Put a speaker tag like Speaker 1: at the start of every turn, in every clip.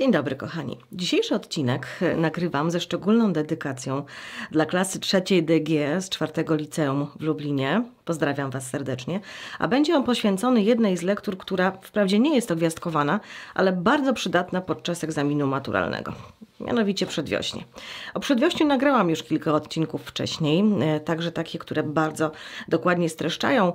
Speaker 1: Dzień dobry, kochani. Dzisiejszy odcinek e, nagrywam ze szczególną dedykacją dla klasy trzeciej DG z czwartego liceum w Lublinie. Pozdrawiam Was serdecznie. A będzie on poświęcony jednej z lektur, która wprawdzie nie jest ogwiazdkowana, ale bardzo przydatna podczas egzaminu maturalnego. Mianowicie przedwiośnie. O przedwiośniu nagrałam już kilka odcinków wcześniej, e, także takie, które bardzo dokładnie streszczają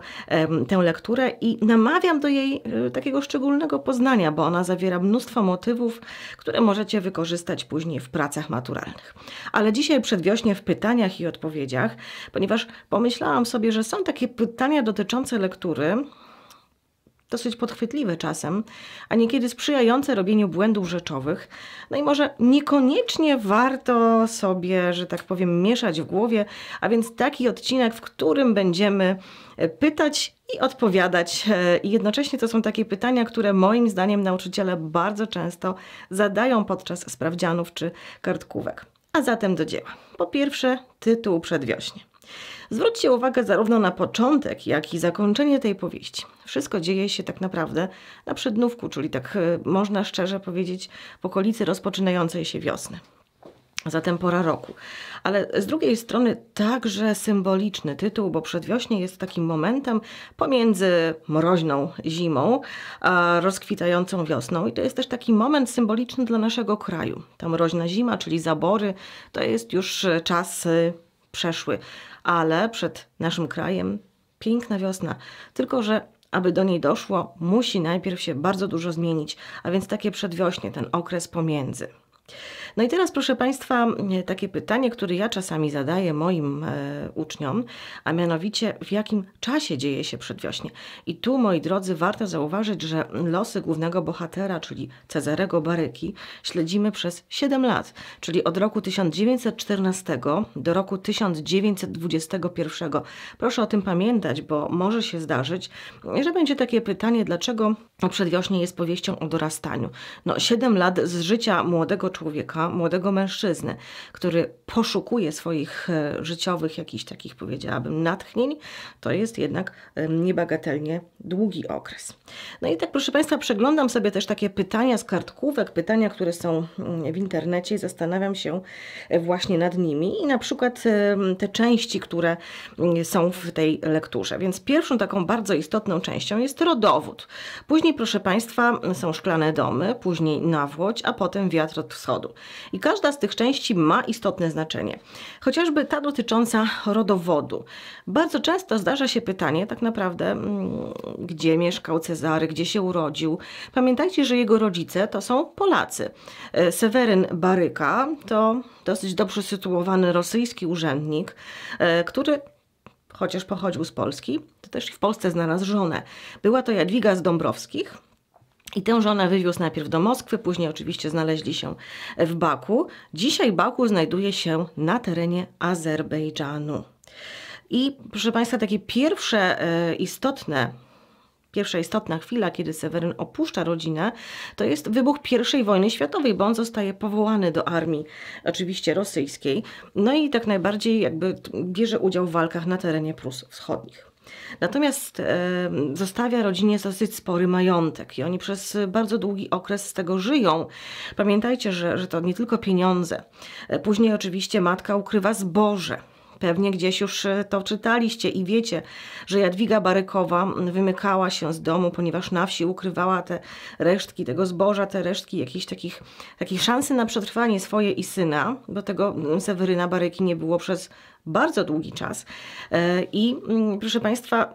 Speaker 1: tę lekturę i namawiam do jej e, takiego szczególnego poznania, bo ona zawiera mnóstwo motywów, które możecie wykorzystać później w pracach maturalnych. Ale dzisiaj przedwiośnie w pytaniach i odpowiedziach, ponieważ pomyślałam sobie, że są takie takie pytania dotyczące lektury, dosyć podchwytliwe czasem, a niekiedy sprzyjające robieniu błędów rzeczowych. No i może niekoniecznie warto sobie, że tak powiem, mieszać w głowie, a więc taki odcinek, w którym będziemy e, pytać i odpowiadać. E, I jednocześnie to są takie pytania, które moim zdaniem nauczyciele bardzo często zadają podczas sprawdzianów czy kartkówek. A zatem do dzieła. Po pierwsze, tytuł przedwiośnie. Zwróćcie uwagę zarówno na początek, jak i zakończenie tej powieści. Wszystko dzieje się tak naprawdę na przednówku, czyli tak e, można szczerze powiedzieć w okolicy rozpoczynającej się wiosny. Zatem pora roku. Ale z drugiej strony także symboliczny tytuł, bo przedwiośnie jest takim momentem pomiędzy mroźną zimą a rozkwitającą wiosną. I to jest też taki moment symboliczny dla naszego kraju. Ta mroźna zima, czyli zabory, to jest już e, czas e, przeszły ale przed naszym krajem piękna wiosna. Tylko, że aby do niej doszło, musi najpierw się bardzo dużo zmienić, a więc takie przedwiośnie, ten okres pomiędzy. No i teraz, proszę Państwa, e, takie pytanie, które ja czasami zadaję moim e, uczniom, a mianowicie w jakim czasie dzieje się przedwiośnie. I tu, moi drodzy, warto zauważyć, że losy głównego bohatera, czyli Cezarego Baryki, śledzimy przez 7 lat, czyli od roku 1914 do roku 1921. Proszę o tym pamiętać, bo może się zdarzyć, że będzie takie pytanie, dlaczego przedwiośnie jest powieścią o dorastaniu. No, 7 lat z życia młodego człowieka młodego mężczyznę, który poszukuje swoich e, życiowych jakichś takich, powiedziałabym, natchnień, to jest jednak niebagatelnie długi okres. No i tak, proszę Państwa, przeglądam sobie też takie pytania z kartkówek, pytania, które są mm, w internecie i zastanawiam się e, właśnie nad nimi i na przykład te części, które mm, są w tej lekturze. Więc pierwszą taką bardzo istotną częścią jest rodowód. Później, proszę Państwa, są szklane domy, później nawłoć, a potem wiatr od wschodu i każda z tych części ma istotne znaczenie. Chociażby ta dotycząca rodowodu. Bardzo często zdarza się pytanie tak naprawdę, mm, gdzie mieszkał Cezary, gdzie się urodził. Pamiętajcie, że jego rodzice to są Polacy. E, Seweryn Baryka to dosyć dobrze sytuowany rosyjski urzędnik, e, który chociaż pochodził z Polski, to też w Polsce znalazł żonę. Była to Jadwiga z Dąbrowskich, i tę żonę wywiózł najpierw do Moskwy, później oczywiście znaleźli się w Baku. Dzisiaj Baku znajduje się na terenie Azerbejdżanu. I proszę Państwa, takie pierwsze e, istotne pierwsza istotna chwila, kiedy Seweryn opuszcza rodzinę, to jest wybuch I wojny światowej, bo on zostaje powołany do armii, oczywiście rosyjskiej, no i tak najbardziej jakby bierze udział w walkach na terenie Prus Wschodnich. Natomiast zostawia rodzinie dosyć spory majątek i oni przez bardzo długi okres z tego żyją. Pamiętajcie, że, że to nie tylko pieniądze. E, później oczywiście matka ukrywa zboże Pewnie gdzieś już e, to czytaliście i wiecie, że Jadwiga Barykowa wymykała się z domu, ponieważ na wsi ukrywała te resztki tego zboża, te resztki jakiejś takich, takiej szansy na przetrwanie swoje i syna, bo tego Seweryna Baryki nie było przez bardzo długi czas. E, I proszę Państwa,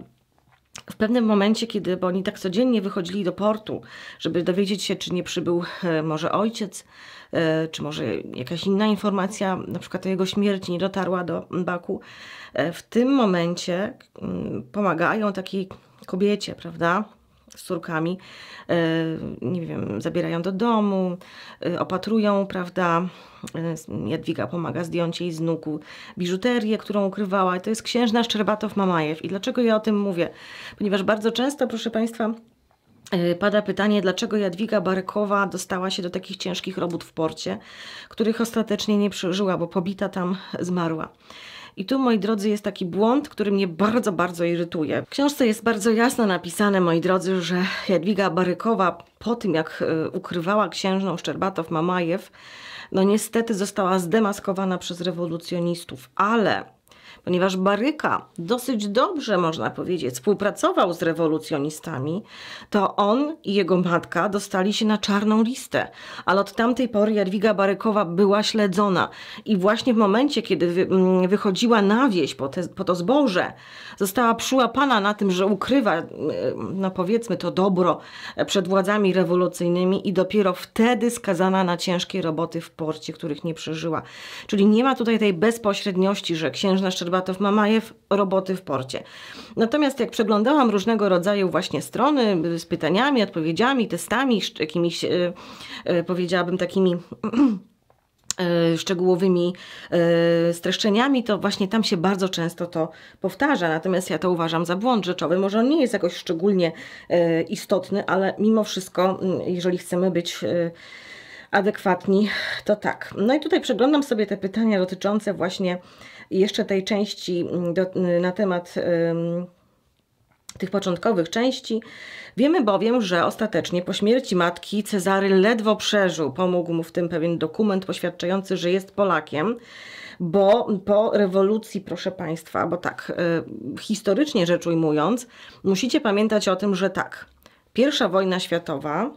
Speaker 1: w pewnym momencie, kiedy, bo oni tak codziennie wychodzili do portu, żeby dowiedzieć się, czy nie przybył e, może ojciec, e, czy może jakaś inna informacja, na przykład o jego śmierci, nie dotarła do Baku, e, w tym momencie mm, pomagają takiej kobiecie, prawda? z córkami, e, nie wiem, zabierają do domu, e, opatrują, prawda, e, Jadwiga pomaga zdjąć jej z nuku biżuterię, którą ukrywała. I to jest księżna Szczerbatow-Mamajew. I dlaczego ja o tym mówię? Ponieważ bardzo często, proszę Państwa, Pada pytanie, dlaczego Jadwiga Barkowa dostała się do takich ciężkich robót w porcie, których ostatecznie nie przeżyła, bo pobita tam zmarła. I tu, moi drodzy, jest taki błąd, który mnie bardzo, bardzo irytuje. W książce jest bardzo jasno napisane, moi drodzy, że Jadwiga Barykowa po tym, jak e, ukrywała księżną Szczerbatow-Mamajew, no niestety została zdemaskowana przez rewolucjonistów, ale ponieważ Baryka dosyć dobrze, można powiedzieć, współpracował z rewolucjonistami, to on i jego matka dostali się na czarną listę. Ale od tamtej pory Jadwiga Barykowa była śledzona i właśnie w momencie, kiedy mm, wychodziła na wieś po, te, po to zboże, została przyłapana na tym, że ukrywa, mm, no powiedzmy to dobro e, przed władzami rewolucyjnymi i dopiero wtedy skazana na ciężkie roboty w porcie, których nie przeżyła. Czyli nie ma tutaj tej bezpośredniości, że księżna Szczerb Gorbatow-Mamajew roboty w porcie. Natomiast jak przeglądałam różnego rodzaju właśnie strony z pytaniami, odpowiedziami, testami, jakimiś e, e, powiedziałabym takimi e, szczegółowymi streszczeniami, to właśnie tam się bardzo często to powtarza. Natomiast ja to uważam za błąd rzeczowy. Może on nie jest jakoś szczególnie istotny, ale mimo wszystko, mm, jeżeli chcemy być adekwatni, to tak. No i tutaj przeglądam sobie te pytania dotyczące właśnie jeszcze tej części mm, do, na temat tych początkowych części. Wiemy bowiem, że ostatecznie po śmierci matki Cezary ledwo przeżył. Pomógł mu w tym pewien dokument poświadczający, że jest Polakiem bo po rewolucji, proszę Państwa, bo tak, y, historycznie rzecz ujmując, musicie pamiętać o tym, że tak, pierwsza wojna światowa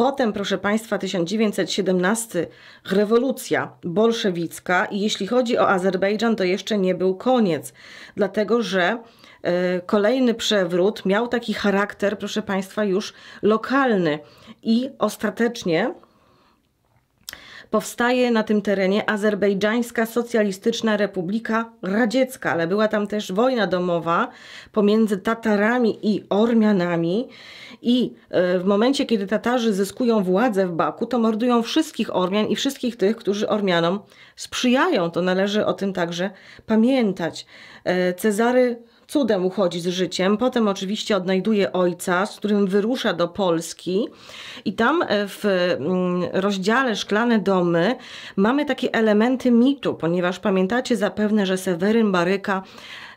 Speaker 1: Potem, proszę Państwa, 1917, rewolucja bolszewicka i jeśli chodzi o Azerbejdżan, to jeszcze nie był koniec, dlatego że e, kolejny przewrót miał taki charakter, proszę Państwa, już lokalny i ostatecznie powstaje na tym terenie Azerbejdżańska Socjalistyczna Republika Radziecka, ale była tam też wojna domowa pomiędzy Tatarami i Ormianami. I e, w momencie, kiedy Tatarzy zyskują władzę w Baku, to mordują wszystkich Ormian i wszystkich tych, którzy Ormianom sprzyjają. To należy o tym także pamiętać. E, Cezary cudem uchodzi z życiem. Potem oczywiście odnajduje ojca, z którym wyrusza do Polski. I tam e, w mm, rozdziale Szklane Domy mamy takie elementy mitu, ponieważ pamiętacie zapewne, że Seweryn Baryka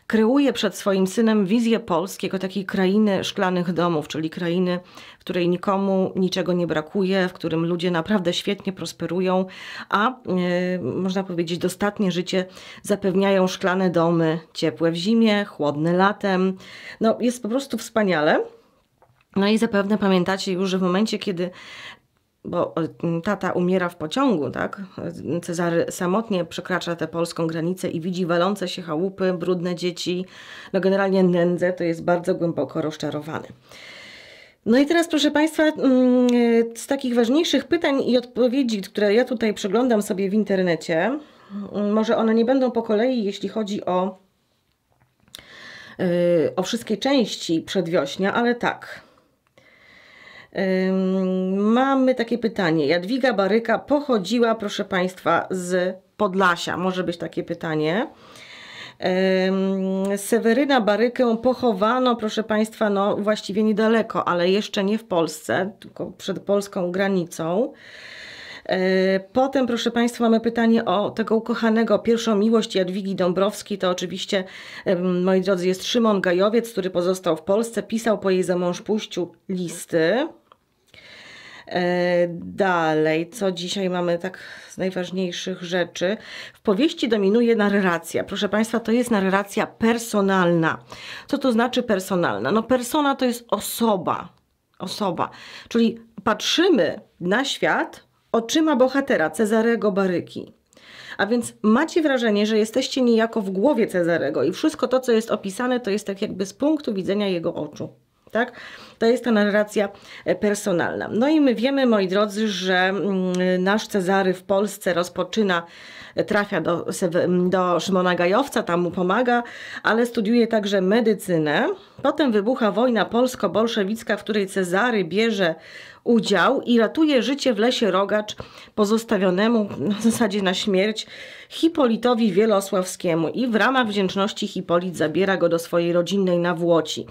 Speaker 1: kreuje przed swoim synem wizję Polski jako takiej krainy szklanych domów, czyli krainy, w której nikomu niczego nie brakuje, w którym ludzie naprawdę świetnie prosperują, a e, można powiedzieć dostatnie życie zapewniają szklane domy, ciepłe w zimie, chłodne latem. No jest po prostu wspaniale. No i zapewne pamiętacie już, że w momencie, kiedy bo tata umiera w pociągu, tak? Cezary samotnie przekracza tę polską granicę i widzi walące się chałupy, brudne dzieci, no generalnie nędzę, to jest bardzo głęboko rozczarowany. No i teraz, proszę Państwa, e, z takich ważniejszych pytań i odpowiedzi, które ja tutaj przeglądam sobie w internecie, może one nie będą po kolei, jeśli chodzi o, e, o wszystkie części przedwiośnia, ale tak. Mamy takie pytanie. Jadwiga Baryka pochodziła, proszę Państwa, z Podlasia. Może być takie pytanie. Seweryna Barykę pochowano, proszę Państwa, no właściwie niedaleko, ale jeszcze nie w Polsce, tylko przed polską granicą. Yy, potem, proszę Państwa, mamy pytanie o tego ukochanego, pierwszą miłość Jadwigi Dąbrowskiej. To oczywiście, moi drodzy, jest Szymon Gajowiec, który pozostał w Polsce, pisał po jej zamążpuściu listy. E, dalej, co dzisiaj mamy tak z najważniejszych rzeczy? W powieści dominuje narracja. Proszę Państwa, to jest narracja personalna. Co to znaczy personalna? No persona to jest osoba. Osoba. Czyli patrzymy na świat oczyma bohatera Cezarego Baryki. A więc macie wrażenie, że jesteście niejako w głowie Cezarego i wszystko to, co jest opisane, to jest tak jakby z punktu widzenia jego oczu. Tak? to jest ta narracja e, personalna. No i my wiemy, moi drodzy, że mm, nasz Cezary w Polsce rozpoczyna, e, trafia do, do Szymona Gajowca, tam mu pomaga, ale studiuje także medycynę. Potem wybucha wojna polsko-bolszewicka, w której Cezary bierze udział i ratuje życie w lesie Rogacz pozostawionemu no, w zasadzie na śmierć Hipolitowi Wielosławskiemu i w ramach wdzięczności Hipolit zabiera go do swojej rodzinnej Nawłoci.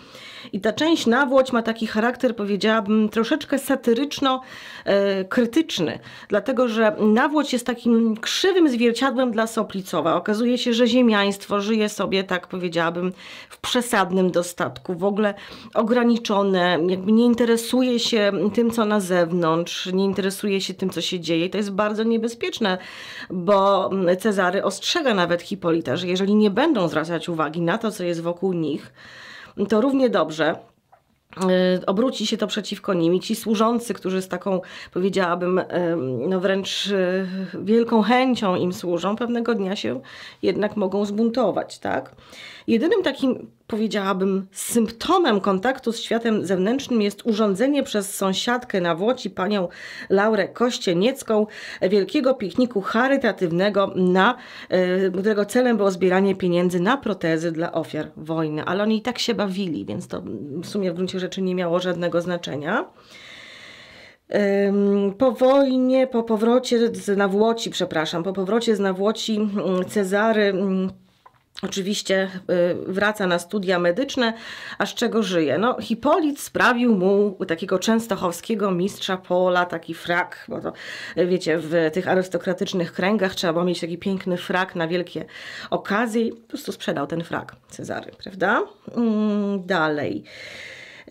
Speaker 1: I ta część Nawłoć ma tak taki charakter, powiedziałabym, troszeczkę satyryczno-krytyczny, e, dlatego że Nawłoć jest takim krzywym zwierciadłem dla Soplicowa. Okazuje się, że ziemiaństwo żyje sobie, tak powiedziałabym, w przesadnym dostatku, w ogóle ograniczone, jakby nie interesuje się tym, co na zewnątrz, nie interesuje się tym, co się dzieje. I to jest bardzo niebezpieczne, bo Cezary ostrzega nawet Hipolita, że jeżeli nie będą zwracać uwagi na to, co jest wokół nich, to równie dobrze Y, obróci się to przeciwko nim. I ci służący, którzy z taką, powiedziałabym, y, no wręcz y, wielką chęcią im służą, pewnego dnia się jednak mogą zbuntować, tak? Jedynym takim, powiedziałabym, symptomem kontaktu z światem zewnętrznym jest urządzenie przez sąsiadkę na Włoci panią Laurę Kościeniecką wielkiego pikniku charytatywnego, na, e, którego celem było zbieranie pieniędzy na protezy dla ofiar wojny. Ale oni i tak się bawili, więc to w sumie w gruncie rzeczy nie miało żadnego znaczenia. Po wojnie, po powrocie z Nawłoci, przepraszam, po powrocie z Nawłoci mm, Cezary mm, Oczywiście y, wraca na studia medyczne, a z czego żyje? No, Hipolit sprawił mu takiego częstochowskiego mistrza pola, taki frak, bo to y, wiecie, w tych arystokratycznych kręgach trzeba było mieć taki piękny frak na wielkie okazje po prostu sprzedał ten frak Cezary, prawda? Mm, dalej.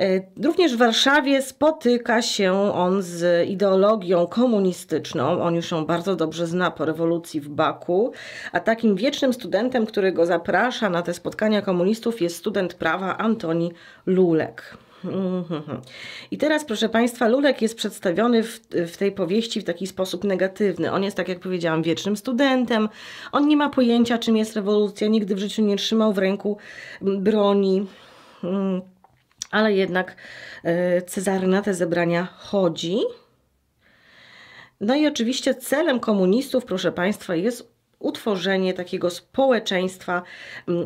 Speaker 1: E, również w Warszawie spotyka się on z ideologią komunistyczną. On już ją bardzo dobrze zna po rewolucji w Baku. A takim wiecznym studentem, który go zaprasza na te spotkania komunistów, jest student prawa Antoni Lulek. Mhm. I teraz, proszę Państwa, Lulek jest przedstawiony w, w, tej powieści w taki sposób negatywny. On jest, tak jak powiedziałam, wiecznym studentem. On nie ma pojęcia, czym jest rewolucja, nigdy w życiu nie trzymał w ręku broni. Mm ale jednak e, Cezary na te zebrania chodzi. No i oczywiście celem komunistów, proszę Państwa, jest utworzenie takiego społeczeństwa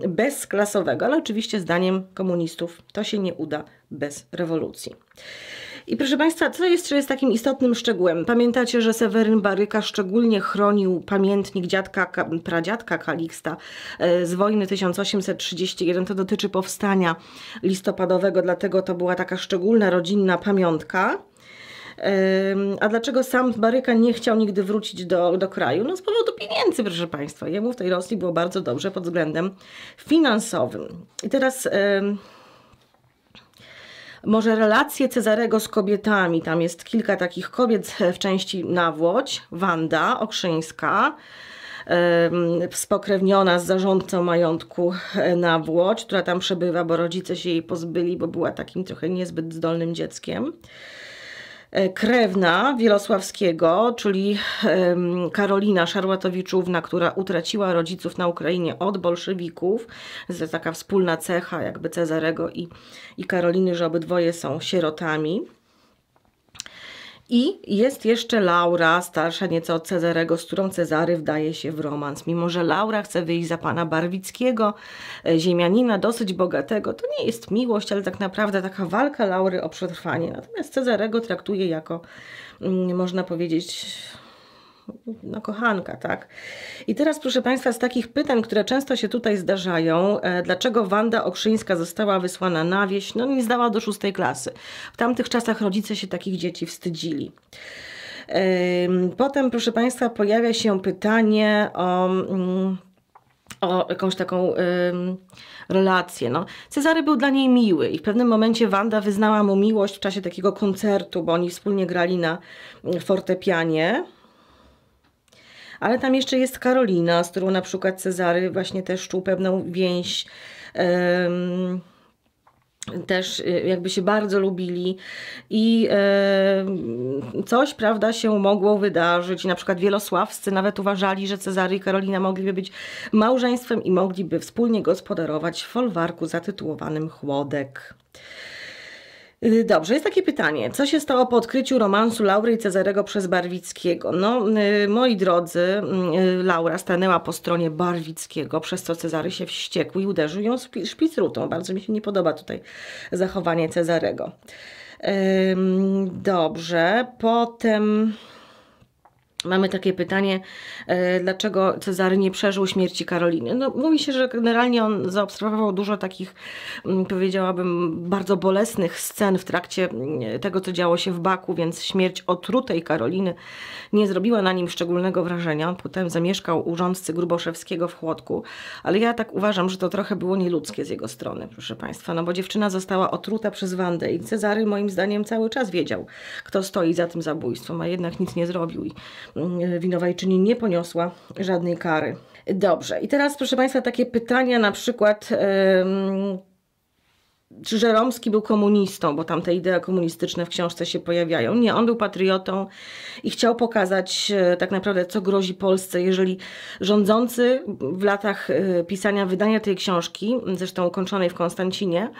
Speaker 1: bezklasowego, ale oczywiście zdaniem komunistów to się nie uda bez rewolucji. I proszę Państwa, co jeszcze jest takim istotnym szczegółem? Pamiętacie, że Seweryn Baryka szczególnie chronił pamiętnik dziadka, pradziadka Kaliksta e, z wojny 1831. To dotyczy powstania listopadowego, dlatego to była taka szczególna rodzinna pamiątka. A dlaczego sam Baryka nie chciał nigdy wrócić do, do kraju? No z powodu pieniędzy, proszę Państwa. Jemu w tej Rosji było bardzo dobrze pod względem finansowym. I teraz... Yy może relacje Cezarego z kobietami. Tam jest kilka takich kobiet w części Nawłoć, Wanda Okrzyńska, spokrewniona z zarządcą majątku e, Nawłoć, która tam przebywa, bo rodzice się jej pozbyli, bo była takim trochę niezbyt zdolnym dzieckiem. E, krewna Wielosławskiego, czyli Karolina Szarłatowiczówna, która utraciła rodziców na Ukrainie od bolszewików. To taka wspólna cecha jakby Cezarego i, i Karoliny, że obydwoje są sierotami. I jest jeszcze Laura, starsza nieco od Cezarego, z którą Cezary wdaje się w romans. Mimo, że Laura chce wyjść za pana Barwickiego, e, ziemianina dosyć bogatego, to nie jest miłość, ale tak naprawdę taka walka Laury o przetrwanie. Natomiast Cezarego traktuje jako, mm, można powiedzieć, no, kochanka, tak? I teraz, proszę Państwa, z takich pytań, które często się tutaj zdarzają, e, dlaczego Wanda Okrzyńska została wysłana na wieś? No nie zdała do szóstej klasy. W tamtych czasach rodzice się takich dzieci wstydzili. E, potem, proszę Państwa, pojawia się pytanie o... Mm, o jakąś taką relację. No. Cezary był dla niej miły i w pewnym momencie Wanda wyznała mu miłość w czasie takiego koncertu, bo oni wspólnie grali na mm, fortepianie ale tam jeszcze jest Karolina, z którą na przykład Cezary właśnie też czuł pewną więź. Um, też y, jakby się bardzo lubili i e, coś, prawda, się mogło wydarzyć. Na przykład wielosławscy nawet uważali, że Cezary i Karolina mogliby być małżeństwem i mogliby wspólnie gospodarować w folwarku zatytułowanym Chłodek. Y, dobrze, jest takie pytanie. Co się stało po odkryciu romansu Laury i Cezarego przez Barwickiego? No, y, moi drodzy, y, Laura stanęła po stronie Barwickiego, przez co Cezary się wściekł i uderzył ją szpicrutą. Bardzo mi się nie podoba tutaj zachowanie Cezarego. Dobrze, potem... Mamy takie pytanie, e, dlaczego Cezary nie przeżył śmierci Karoliny. No, mówi się, że generalnie on zaobserwował dużo takich, mm, powiedziałabym, bardzo bolesnych scen w trakcie mm, tego, co działo się w Baku, więc śmierć otrutej Karoliny nie zrobiła na nim szczególnego wrażenia. Potem zamieszkał u rządcy Gruboszewskiego w Chłodku, ale ja tak uważam, że to trochę było nieludzkie z jego strony, proszę Państwa, no bo dziewczyna została otruta przez Wandę i Cezary moim zdaniem cały czas wiedział, kto stoi za tym zabójstwem, a jednak nic nie zrobił i Mm, winowajczyni nie poniosła żadnej kary. Dobrze, i teraz proszę Państwa takie pytania na przykład... Yy, czy Żeromski był komunistą, bo tam te idee komunistyczne w książce się pojawiają. Nie, on był patriotą i chciał pokazać e, tak naprawdę, co grozi Polsce, jeżeli rządzący w latach e, pisania wydania tej książki, zresztą ukończonej w Konstancinie,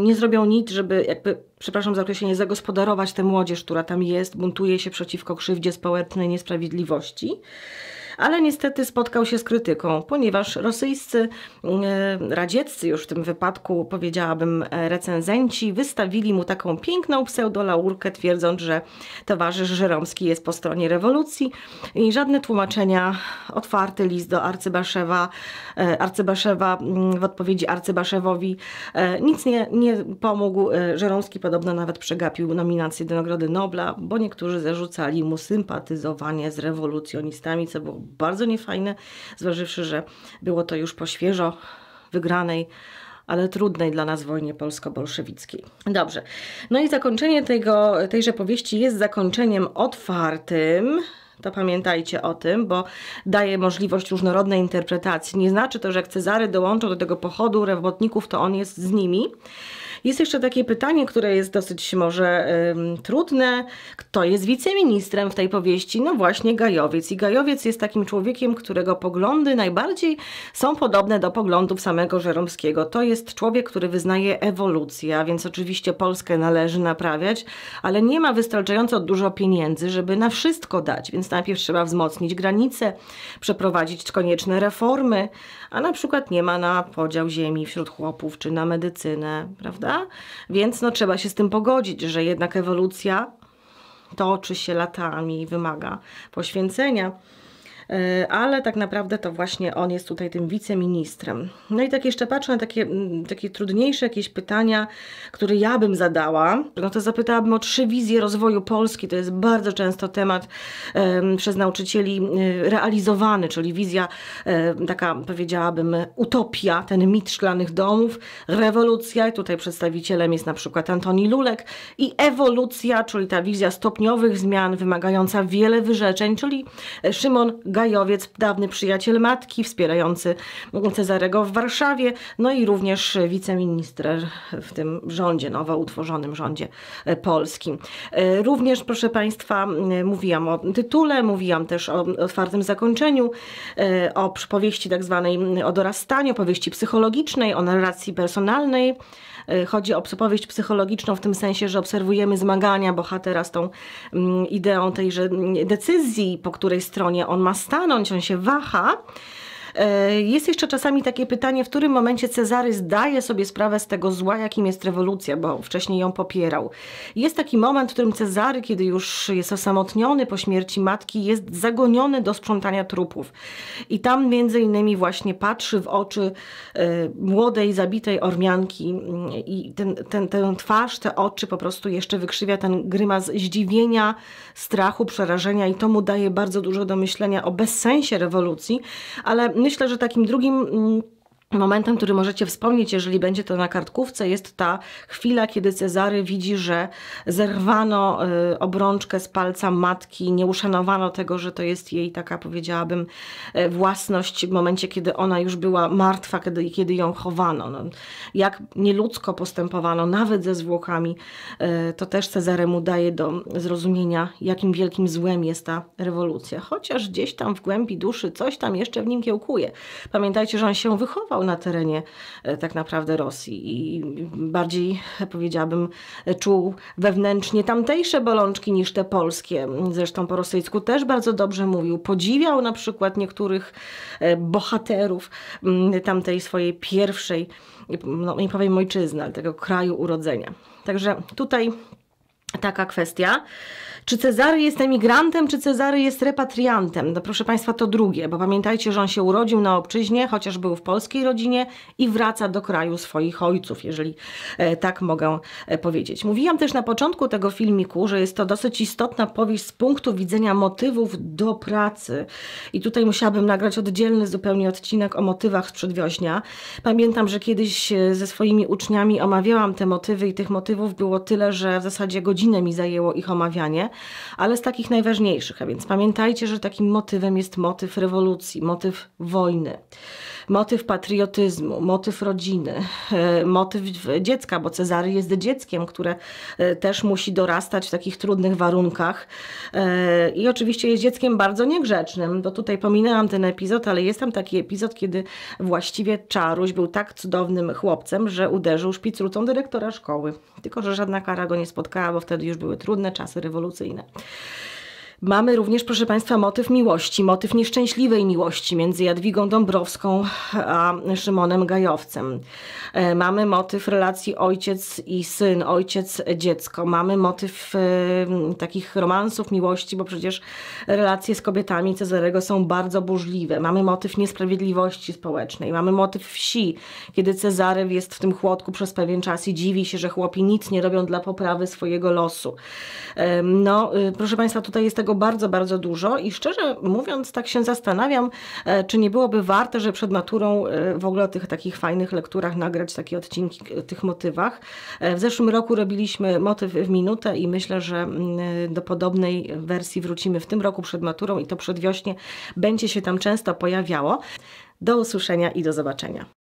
Speaker 1: nie zrobią nic, żeby jakby, przepraszam za określenie, zagospodarować tę młodzież, która tam jest, buntuje się przeciwko krzywdzie społecznej, niesprawiedliwości ale niestety spotkał się z krytyką, ponieważ rosyjscy, e, radzieccy już w tym wypadku, powiedziałabym, e, recenzenci wystawili mu taką piękną pseudolaurkę, twierdząc, że towarzysz Żeromski jest po stronie rewolucji i żadne tłumaczenia, otwarty list do arcybaszewa, e, arcybaszewa mm, w odpowiedzi arcybaszewowi nic nie, nie pomógł. Żeromski podobno nawet przegapił nominację do Nagrody Nobla, bo niektórzy zarzucali mu sympatyzowanie z rewolucjonistami, co było bardzo niefajne, zważywszy, że było to już po świeżo wygranej ale trudnej dla nas wojnie polsko-bolszewickiej. Dobrze. No i zakończenie tego, tejże powieści jest zakończeniem otwartym, to pamiętajcie o tym, bo daje możliwość różnorodnej interpretacji. Nie znaczy to, że jak Cezary dołączą do tego pochodu robotników, to on jest z nimi. Jest jeszcze takie pytanie, które jest dosyć może ym, trudne. Kto jest wiceministrem w tej powieści? No właśnie Gajowiec. I Gajowiec jest takim człowiekiem, którego poglądy najbardziej są podobne do poglądów samego Żeromskiego. To jest człowiek, który wyznaje ewolucję, a więc oczywiście Polskę należy naprawiać, ale nie ma wystarczająco dużo pieniędzy, żeby na wszystko dać, więc najpierw trzeba wzmocnić granice, przeprowadzić konieczne reformy, a na przykład nie ma na podział ziemi wśród chłopów czy na medycynę, prawda? prawda? Więc no, trzeba się z tym pogodzić, że jednak ewolucja toczy się latami i wymaga poświęcenia. E, ale tak naprawdę to właśnie on jest tutaj tym wiceministrem. No i tak jeszcze patrzę na takie, mm, takie trudniejsze jakieś pytania, które ja bym zadała, no to zapytałabym o trzy wizje rozwoju Polski, to jest bardzo często temat przez nauczycieli e, realizowany, czyli wizja e, taka powiedziałabym utopia, ten mit szklanych domów, rewolucja, i tutaj przedstawicielem jest na przykład Antoni Lulek i ewolucja, czyli ta wizja stopniowych zmian wymagająca wiele wyrzeczeń, czyli Szymon Gajewski Gajowiec, dawny przyjaciel matki, wspierający Cezarego w Warszawie, no i również wiceminister w tym rządzie, nowo utworzonym rządzie polskim. E, również, proszę Państwa, mówiłam o tytule, mówiłam też o otwartym zakończeniu, e, o przypowieści tak zwanej o dorastaniu, powieści psychologicznej, o narracji personalnej, E, chodzi o opowieść psychologiczną w tym sensie, że obserwujemy zmagania bohatera z tą mm, ideą tejże mm, decyzji, po której stronie on ma stanąć, on się waha. E, jest jeszcze czasami takie pytanie, w którym momencie Cezary zdaje sobie sprawę z tego zła, jakim jest rewolucja, bo wcześniej ją popierał. Jest taki moment, w którym Cezary, kiedy już jest osamotniony po śmierci matki, jest zagoniony do sprzątania trupów. I tam między innymi właśnie patrzy w oczy e, młodej, zabitej Ormianki mm, i ten, ten, ten twarz, te oczy po prostu jeszcze wykrzywia ten grymas zdziwienia, strachu, przerażenia i to mu daje bardzo dużo do myślenia o bezsensie rewolucji, ale myślę, że takim drugim mm, Momentem, który możecie wspomnieć, jeżeli będzie to na kartkówce, jest ta chwila, kiedy Cezary widzi, że zerwano y, obrączkę z palca matki, nie uszanowano tego, że to jest jej taka, powiedziałabym, y, własność w momencie, kiedy ona już była martwa, kiedy, kiedy ją chowano. No, jak nieludzko postępowano, nawet ze zwłokami, y, to też Cezaremu daje do zrozumienia, jakim wielkim złem jest ta rewolucja. Chociaż gdzieś tam w głębi duszy coś tam jeszcze w nim kiełkuje. Pamiętajcie, że on się wychował działał na terenie e, tak naprawdę Rosji i bardziej powiedziałabym czuł wewnętrznie tamtejsze bolączki niż te polskie. Zresztą po rosyjsku też bardzo dobrze mówił. Podziwiał na przykład niektórych e, bohaterów mm, tamtej swojej pierwszej, no nie powiem ojczyzny, ale tego kraju urodzenia. Także tutaj Taka kwestia. Czy Cezary jest emigrantem, czy Cezary jest repatriantem? No proszę Państwa, to drugie, bo pamiętajcie, że on się urodził na obczyźnie, chociaż był w polskiej rodzinie i wraca do kraju swoich ojców, jeżeli e, tak mogę e, powiedzieć. Mówiłam też na początku tego filmiku, że jest to dosyć istotna powieść z punktu widzenia motywów do pracy. I tutaj musiałabym nagrać oddzielny zupełnie odcinek o motywach z przedwiośnia. Pamiętam, że kiedyś e, ze swoimi uczniami omawiałam te motywy i tych motywów było tyle, że w zasadzie godzinę godzinę mi zajęło ich omawianie, ale z takich najważniejszych. A więc pamiętajcie, że takim motywem jest motyw rewolucji, motyw wojny motyw patriotyzmu, motyw rodziny, e, motyw dziecka, bo Cezary jest dzieckiem, które e, też musi dorastać w takich trudnych warunkach e, i oczywiście jest dzieckiem bardzo niegrzecznym, bo tutaj pominęłam ten epizod, ale jest tam taki epizod, kiedy właściwie Czaruś był tak cudownym chłopcem, że uderzył szpicrucą dyrektora szkoły, tylko że żadna kara go nie spotkała, bo wtedy już były trudne czasy rewolucyjne. Mamy również, proszę Państwa, motyw miłości, motyw nieszczęśliwej miłości między Jadwigą Dąbrowską a Szymonem Gajowcem. E, mamy motyw relacji ojciec i syn, ojciec-dziecko. Mamy motyw e, takich romansów miłości, bo przecież relacje z kobietami Cezarego są bardzo burzliwe. Mamy motyw niesprawiedliwości społecznej, mamy motyw wsi, kiedy Cezarew jest w tym chłodku przez pewien czas i dziwi się, że chłopi nic nie robią dla poprawy swojego losu. E, no, proszę Państwa, tutaj jest tego tego bardzo, bardzo dużo i szczerze mówiąc, tak się zastanawiam, e, czy nie byłoby warte, że przed maturą e, w ogóle o tych takich fajnych lekturach nagrać takie odcinki o e, tych motywach. W zeszłym roku robiliśmy motyw w minutę i myślę, że mm, do podobnej wersji wrócimy w tym roku przed maturą i to przedwiośnie będzie się tam często pojawiało. Do usłyszenia i do zobaczenia.